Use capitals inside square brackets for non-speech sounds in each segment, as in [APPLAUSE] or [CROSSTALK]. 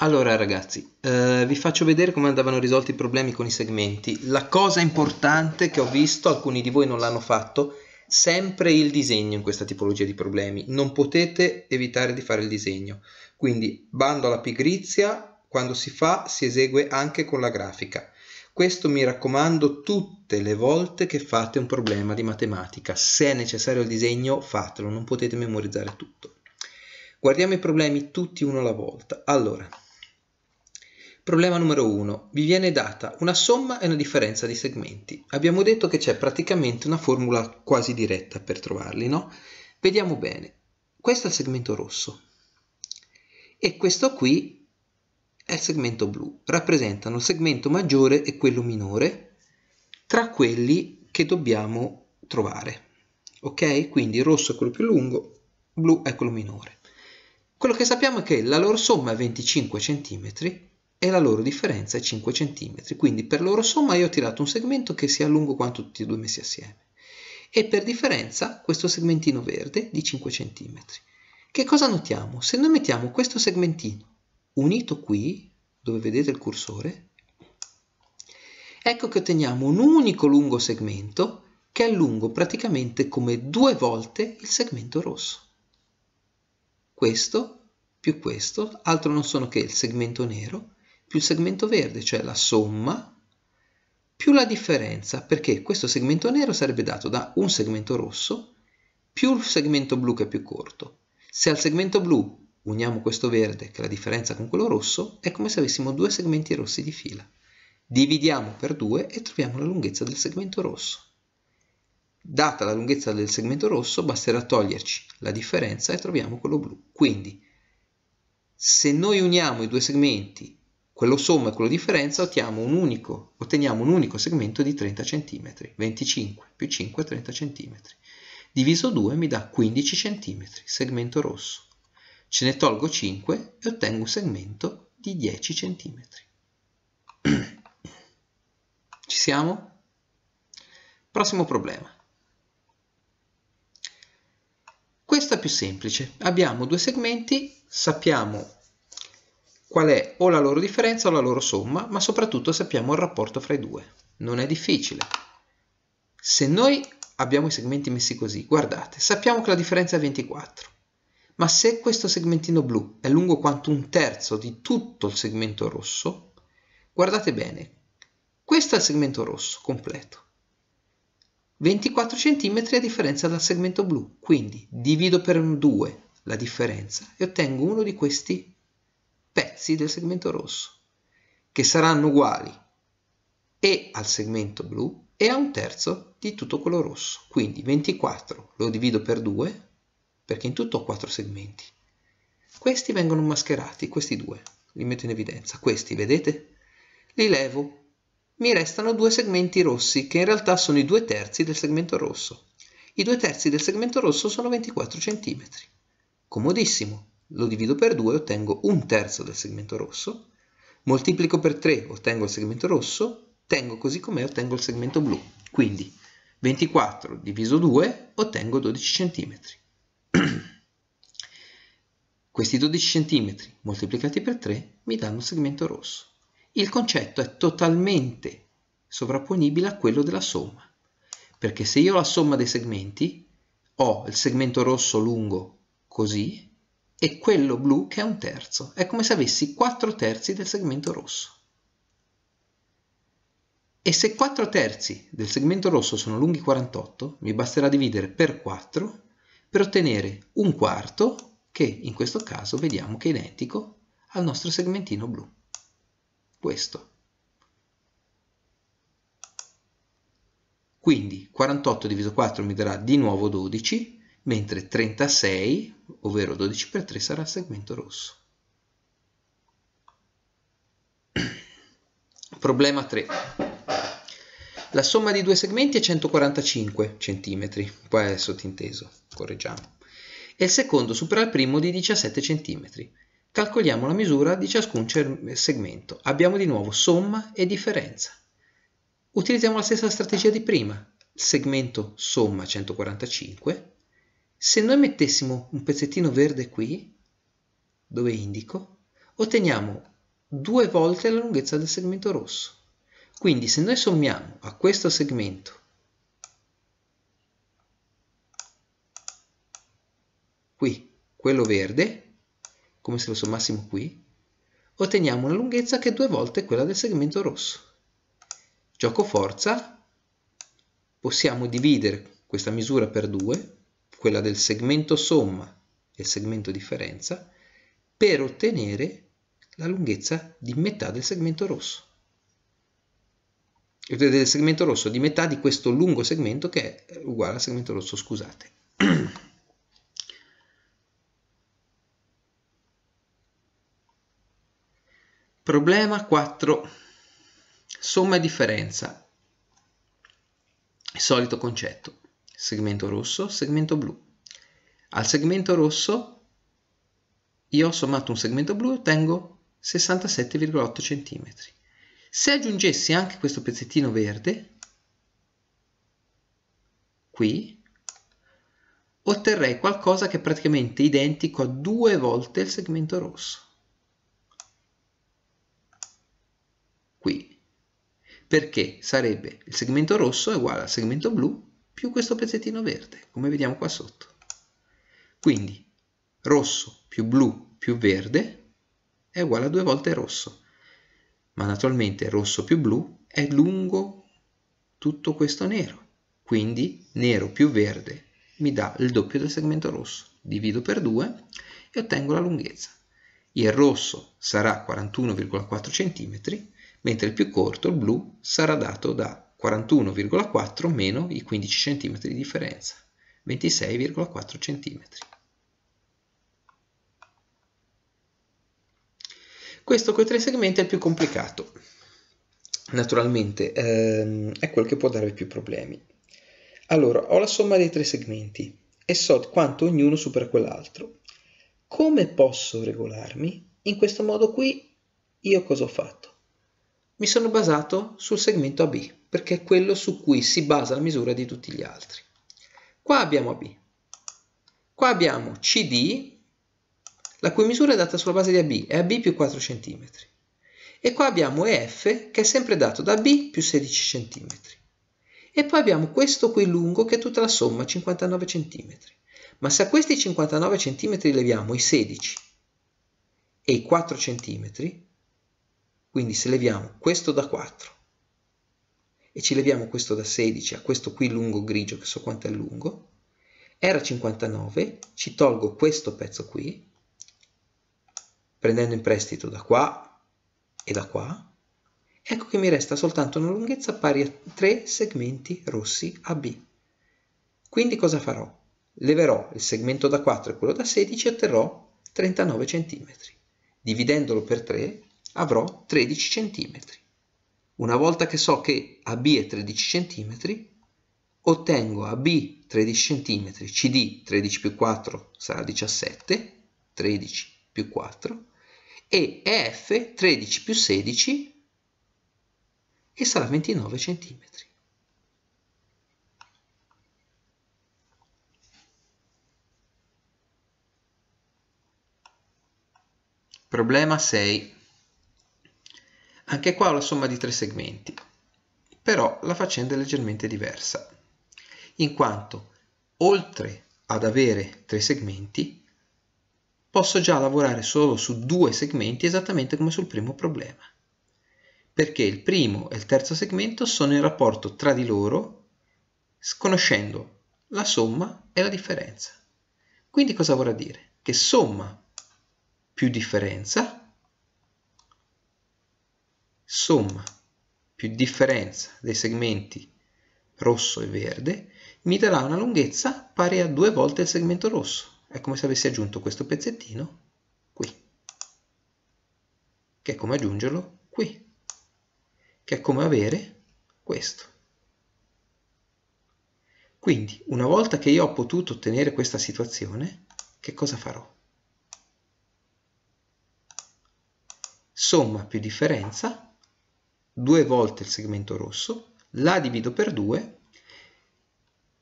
Allora ragazzi, eh, vi faccio vedere come andavano risolti i problemi con i segmenti. La cosa importante che ho visto, alcuni di voi non l'hanno fatto, sempre il disegno in questa tipologia di problemi. Non potete evitare di fare il disegno. Quindi bando alla pigrizia, quando si fa si esegue anche con la grafica. Questo mi raccomando tutte le volte che fate un problema di matematica. Se è necessario il disegno fatelo, non potete memorizzare tutto. Guardiamo i problemi tutti uno alla volta. Allora, Problema numero 1. Vi viene data una somma e una differenza di segmenti. Abbiamo detto che c'è praticamente una formula quasi diretta per trovarli, no? Vediamo bene. Questo è il segmento rosso e questo qui è il segmento blu. Rappresentano il segmento maggiore e quello minore tra quelli che dobbiamo trovare. Ok? Quindi rosso è quello più lungo, blu è quello minore. Quello che sappiamo è che la loro somma è 25 cm e la loro differenza è 5 cm, quindi per loro somma io ho tirato un segmento che sia lungo quanto tutti e due messi assieme e per differenza questo segmentino verde di 5 cm. Che cosa notiamo? Se noi mettiamo questo segmentino unito qui, dove vedete il cursore, ecco che otteniamo un unico lungo segmento che è lungo praticamente come due volte il segmento rosso. Questo più questo, altro non sono che il segmento nero, più il segmento verde, cioè la somma, più la differenza, perché questo segmento nero sarebbe dato da un segmento rosso più il segmento blu che è più corto. Se al segmento blu uniamo questo verde, che è la differenza con quello rosso, è come se avessimo due segmenti rossi di fila. Dividiamo per due e troviamo la lunghezza del segmento rosso. Data la lunghezza del segmento rosso, basterà toglierci la differenza e troviamo quello blu. Quindi, se noi uniamo i due segmenti quello somma e quello differenza otteniamo un unico, otteniamo un unico segmento di 30 cm, 25 più 5 è 30 cm. Diviso 2 mi dà 15 cm, segmento rosso. Ce ne tolgo 5 e ottengo un segmento di 10 cm. [CLEARS THROAT] Ci siamo? Prossimo problema. Questo è più semplice. Abbiamo due segmenti, sappiamo qual è o la loro differenza o la loro somma, ma soprattutto sappiamo il rapporto fra i due. Non è difficile. Se noi abbiamo i segmenti messi così, guardate, sappiamo che la differenza è 24. Ma se questo segmentino blu è lungo quanto un terzo di tutto il segmento rosso, guardate bene, questo è il segmento rosso completo. 24 cm a differenza dal segmento blu, quindi divido per 2 la differenza e ottengo uno di questi pezzi del segmento rosso, che saranno uguali e al segmento blu e a un terzo di tutto quello rosso. Quindi 24 lo divido per 2, perché in tutto ho 4 segmenti. Questi vengono mascherati, questi due, li metto in evidenza. Questi, vedete? Li levo. Mi restano due segmenti rossi, che in realtà sono i due terzi del segmento rosso. I due terzi del segmento rosso sono 24 cm. Comodissimo, lo divido per 2 ottengo un terzo del segmento rosso, moltiplico per 3 ottengo il segmento rosso, tengo così com'è ottengo il segmento blu. Quindi 24 diviso 2 ottengo 12 cm. [CLEARS THROAT] Questi 12 cm moltiplicati per 3 mi danno un segmento rosso. Il concetto è totalmente sovrapponibile a quello della somma, perché se io ho la somma dei segmenti ho il segmento rosso lungo così e quello blu che è un terzo. È come se avessi 4 terzi del segmento rosso. E se 4 terzi del segmento rosso sono lunghi 48, mi basterà dividere per 4 per ottenere un quarto, che in questo caso vediamo che è identico al nostro segmentino blu. Questo. Quindi 48 diviso 4 mi darà di nuovo 12, mentre 36, ovvero 12 per 3, sarà il segmento rosso. [CLEARS THROAT] Problema 3. La somma di due segmenti è 145 cm, poi è sottinteso, correggiamo, e il secondo supera il primo di 17 cm. Calcoliamo la misura di ciascun segmento. Abbiamo di nuovo somma e differenza. Utilizziamo la stessa strategia di prima, segmento somma 145 se noi mettessimo un pezzettino verde qui, dove indico, otteniamo due volte la lunghezza del segmento rosso. Quindi se noi sommiamo a questo segmento qui quello verde, come se lo sommassimo qui, otteniamo una lunghezza che è due volte quella del segmento rosso. Gioco forza, possiamo dividere questa misura per due, quella del segmento somma e il segmento differenza, per ottenere la lunghezza di metà del segmento rosso. Del segmento rosso, di metà di questo lungo segmento che è uguale al segmento rosso, scusate. [CLEARS THROAT] Problema 4. Somma e differenza. Il solito concetto segmento rosso, segmento blu. Al segmento rosso io ho sommato un segmento blu e ottengo 67,8 cm. Se aggiungessi anche questo pezzettino verde, qui, otterrei qualcosa che è praticamente identico a due volte il segmento rosso. Qui. Perché sarebbe il segmento rosso uguale al segmento blu più questo pezzettino verde, come vediamo qua sotto. Quindi rosso più blu più verde è uguale a due volte rosso, ma naturalmente rosso più blu è lungo tutto questo nero, quindi nero più verde mi dà il doppio del segmento rosso, divido per 2 e ottengo la lunghezza. Il rosso sarà 41,4 cm, mentre il più corto, il blu, sarà dato da 41,4 meno i 15 cm di differenza, 26,4 cm. Questo con i tre segmenti è il più complicato, naturalmente ehm, è quello che può darvi più problemi. Allora, ho la somma dei tre segmenti e so quanto ognuno supera quell'altro. Come posso regolarmi? In questo modo qui io cosa ho fatto? Mi sono basato sul segmento AB perché è quello su cui si basa la misura di tutti gli altri. Qua abbiamo AB, qua abbiamo CD, la cui misura è data sulla base di AB, è AB più 4 cm. E qua abbiamo EF, che è sempre dato da B più 16 cm. E poi abbiamo questo qui lungo, che è tutta la somma, 59 cm. Ma se a questi 59 cm leviamo i 16 e i 4 cm, quindi se leviamo questo da 4 e ci leviamo questo da 16 a questo qui lungo grigio che so quanto è lungo, era 59, ci tolgo questo pezzo qui, prendendo in prestito da qua e da qua, ecco che mi resta soltanto una lunghezza pari a tre segmenti rossi AB. Quindi cosa farò? Leverò il segmento da 4 e quello da 16 e otterrò 39 cm. Dividendolo per 3 avrò 13 cm. Una volta che so che AB è 13 cm, ottengo AB 13 cm, CD 13 più 4 sarà 17, 13 più 4, e EF 13 più 16 e sarà 29 cm. Problema 6. Anche qua ho la somma di tre segmenti, però la faccenda è leggermente diversa, in quanto oltre ad avere tre segmenti, posso già lavorare solo su due segmenti esattamente come sul primo problema, perché il primo e il terzo segmento sono in rapporto tra di loro, conoscendo la somma e la differenza. Quindi cosa vorrà dire? Che somma più differenza somma più differenza dei segmenti rosso e verde mi darà una lunghezza pari a due volte il segmento rosso. È come se avessi aggiunto questo pezzettino qui, che è come aggiungerlo qui, che è come avere questo. Quindi, una volta che io ho potuto ottenere questa situazione, che cosa farò? Somma più differenza due volte il segmento rosso, la divido per 2,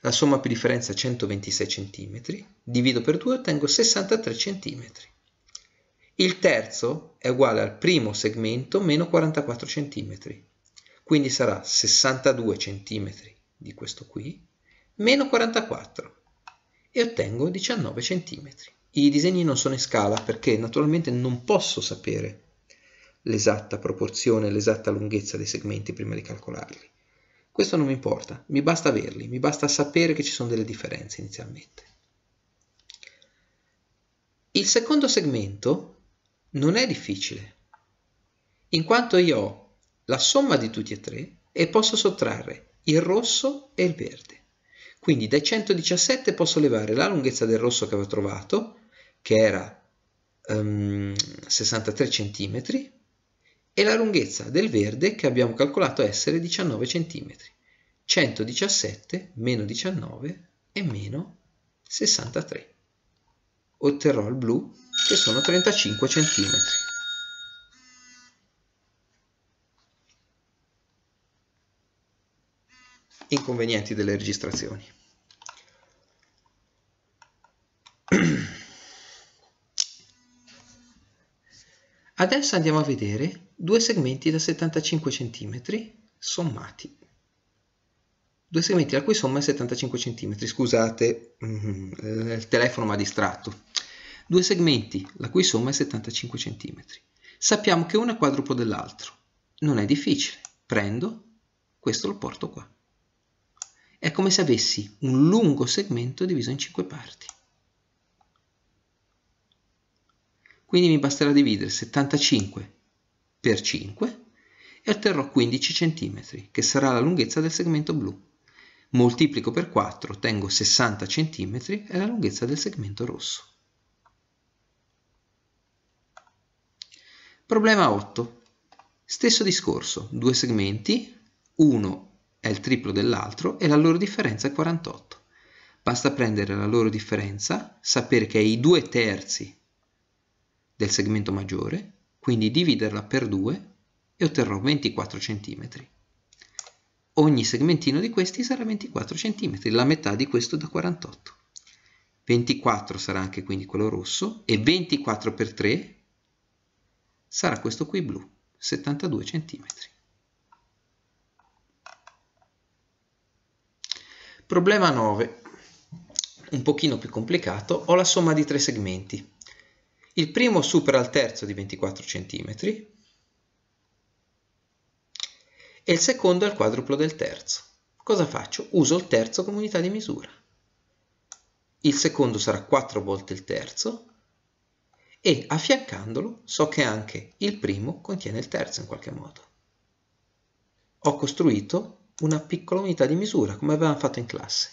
la somma più differenza è 126 cm, divido per 2 ottengo 63 cm. Il terzo è uguale al primo segmento meno 44 cm, quindi sarà 62 cm di questo qui, meno 44 e ottengo 19 cm. I disegni non sono in scala perché naturalmente non posso sapere l'esatta proporzione, l'esatta lunghezza dei segmenti prima di calcolarli. Questo non mi importa, mi basta averli, mi basta sapere che ci sono delle differenze inizialmente. Il secondo segmento non è difficile, in quanto io ho la somma di tutti e tre e posso sottrarre il rosso e il verde. Quindi dai 117 posso levare la lunghezza del rosso che avevo trovato, che era um, 63 cm, e la lunghezza del verde che abbiamo calcolato essere 19 cm. 117 meno 19 e meno 63. Otterrò il blu che sono 35 cm. Inconvenienti delle registrazioni. [CLEARS THROAT] Adesso andiamo a vedere due segmenti da 75 cm sommati. Due segmenti la cui somma è 75 cm, scusate, mm-hmm. il telefono mi ha distratto. Due segmenti la cui somma è 75 cm. Sappiamo che uno è quadrupo dell'altro. Non è difficile. Prendo, questo lo porto qua. È come se avessi un lungo segmento diviso in cinque parti. Quindi mi basterà dividere 75 per 5 e otterrò 15 cm, che sarà la lunghezza del segmento blu. Moltiplico per 4, ottengo 60 cm, è la lunghezza del segmento rosso. Problema 8. Stesso discorso, due segmenti, uno è il triplo dell'altro e la loro differenza è 48. Basta prendere la loro differenza, sapere che i due terzi del segmento maggiore, quindi dividerla per 2 e otterrò 24 cm. Ogni segmentino di questi sarà 24 cm, la metà di questo da 48. 24 sarà anche quindi quello rosso e 24 per 3 sarà questo qui blu, 72 cm. Problema 9, un pochino più complicato, ho la somma di tre segmenti. Il primo supera il terzo di 24 cm e il secondo è il quadruplo del terzo. Cosa faccio? Uso il terzo come unità di misura. Il secondo sarà 4 volte il terzo e affiancandolo so che anche il primo contiene il terzo in qualche modo. Ho costruito una piccola unità di misura come avevamo fatto in classe.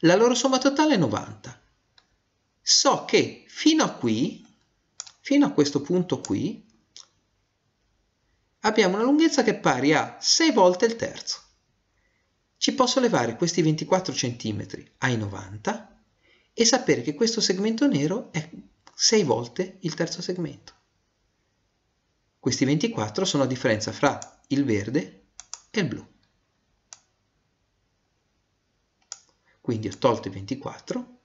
La loro somma totale è 90. So che fino a qui fino a questo punto qui abbiamo una lunghezza che è pari a 6 volte il terzo. Ci posso levare questi 24 cm ai 90 e sapere che questo segmento nero è 6 volte il terzo segmento. Questi 24 sono la differenza fra il verde e il blu. Quindi ho tolto i 24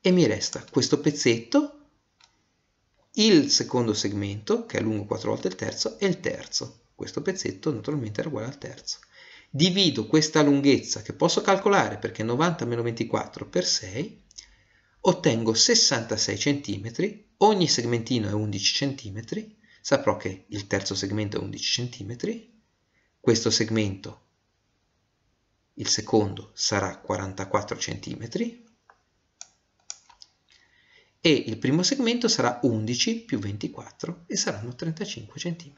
e mi resta questo pezzetto il secondo segmento, che è lungo 4 volte il terzo, e il terzo. Questo pezzetto naturalmente era uguale al terzo. Divido questa lunghezza, che posso calcolare perché 90 meno 24 per 6, ottengo 66 cm, ogni segmentino è 11 cm, saprò che il terzo segmento è 11 cm, questo segmento, il secondo, sarà 44 cm, e il primo segmento sarà 11 più 24 e saranno 35 cm.